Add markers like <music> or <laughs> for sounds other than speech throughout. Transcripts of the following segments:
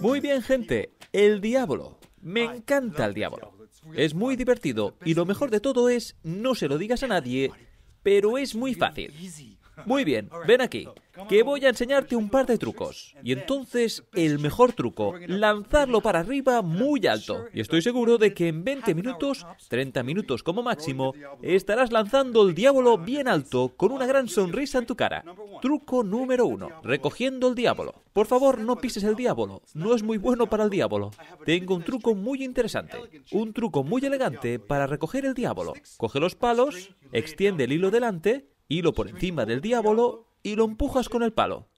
Muy bien, gente. El diablo. Me encanta el diablo. Es muy divertido y lo mejor de todo es, no se lo digas a nadie, pero es muy fácil. Muy bien, ven aquí, que voy a enseñarte un par de trucos. Y entonces, el mejor truco, lanzarlo para arriba muy alto. Y estoy seguro de que en 20 minutos, 30 minutos como máximo, estarás lanzando el diablo bien alto con una gran sonrisa en tu cara. Truco número uno, recogiendo el diablo. Por favor, no pises el diablo, no es muy bueno para el diablo. Tengo un truco muy interesante, un truco muy elegante para recoger el diablo. Coge los palos, extiende el hilo delante hilo por encima del diablo y lo empujas con el palo.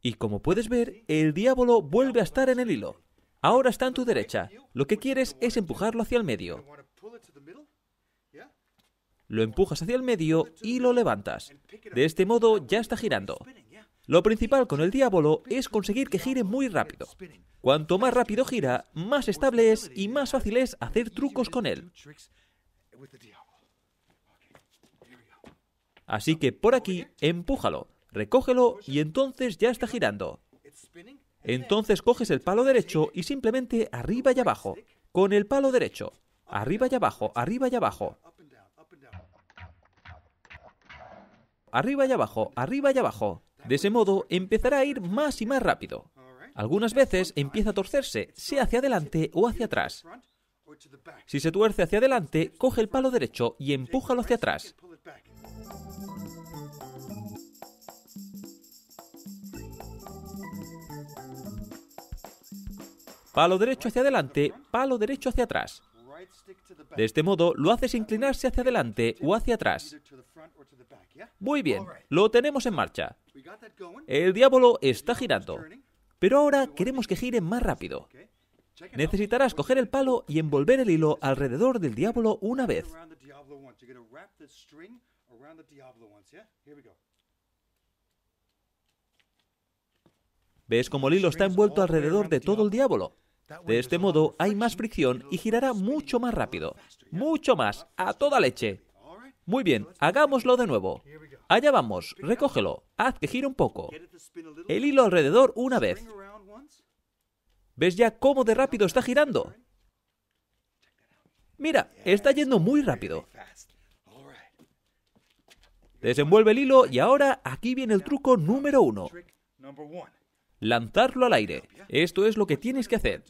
Y como puedes ver, el diablo vuelve a estar en el hilo. Ahora está en tu derecha. Lo que quieres es empujarlo hacia el medio. Lo empujas hacia el medio y lo levantas. De este modo ya está girando. Lo principal con el diablo es conseguir que gire muy rápido. Cuanto más rápido gira, más estable es y más fácil es hacer trucos con él. Así que por aquí, empújalo, recógelo y entonces ya está girando. Entonces coges el palo derecho y simplemente arriba y abajo, con el palo derecho, arriba y abajo, arriba y abajo. Arriba y abajo, arriba y abajo. De ese modo empezará a ir más y más rápido. Algunas veces empieza a torcerse, sea hacia adelante o hacia atrás. Si se tuerce hacia adelante, coge el palo derecho y empújalo hacia atrás. Palo derecho hacia adelante, palo derecho hacia atrás. De este modo, lo haces inclinarse hacia adelante o hacia atrás. Muy bien, lo tenemos en marcha. El diablo está girando. Pero ahora queremos que gire más rápido. Necesitarás coger el palo y envolver el hilo alrededor del diablo una vez. ¿Ves cómo el hilo está envuelto alrededor de todo el diablo? De este modo hay más fricción y girará mucho más rápido. Mucho más, a toda leche. Muy bien, hagámoslo de nuevo. Allá vamos, recógelo, haz que gire un poco. El hilo alrededor una vez. ¿Ves ya cómo de rápido está girando? Mira, está yendo muy rápido. Desenvuelve el hilo y ahora aquí viene el truco número uno. Lanzarlo al aire. Esto es lo que tienes que hacer.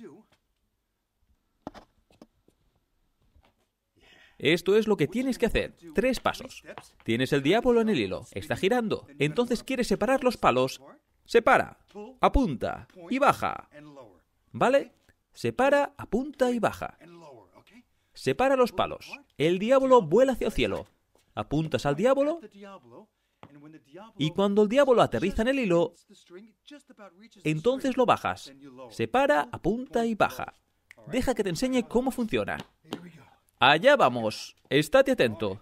Esto es lo que tienes que hacer. Tres pasos. Tienes el diablo en el hilo. Está girando. Entonces quieres separar los palos. Separa, apunta y baja. ¿Vale? Separa, apunta y baja. Separa los palos. El diablo vuela hacia el cielo. Apuntas al diablo. Y cuando el diablo aterriza en el hilo, entonces lo bajas. Separa, apunta y baja. Deja que te enseñe cómo funciona. Allá vamos, estate atento.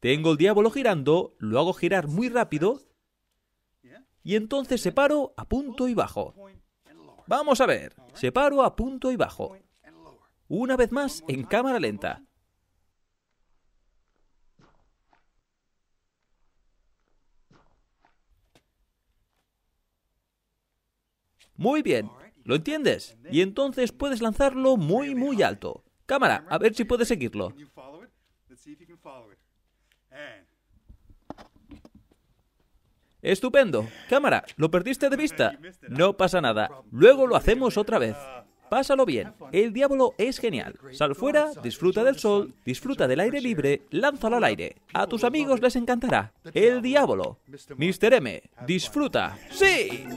Tengo el diablo girando, lo hago girar muy rápido y entonces separo a punto y bajo. Vamos a ver, separo a punto y bajo. Una vez más en cámara lenta. Muy bien, ¿lo entiendes? Y entonces puedes lanzarlo muy, muy alto. Cámara, a ver si puedes seguirlo. Estupendo. Cámara, lo perdiste de <laughs> vista. No pasa nada. Luego lo hacemos otra vez. Uh, Pásalo bien. El diablo es genial. Sal fuera, disfruta del sol, disfruta del aire libre, lánzalo al aire. A tus amigos les encantará. El diablo. Mr. M, disfruta. ¡Sí!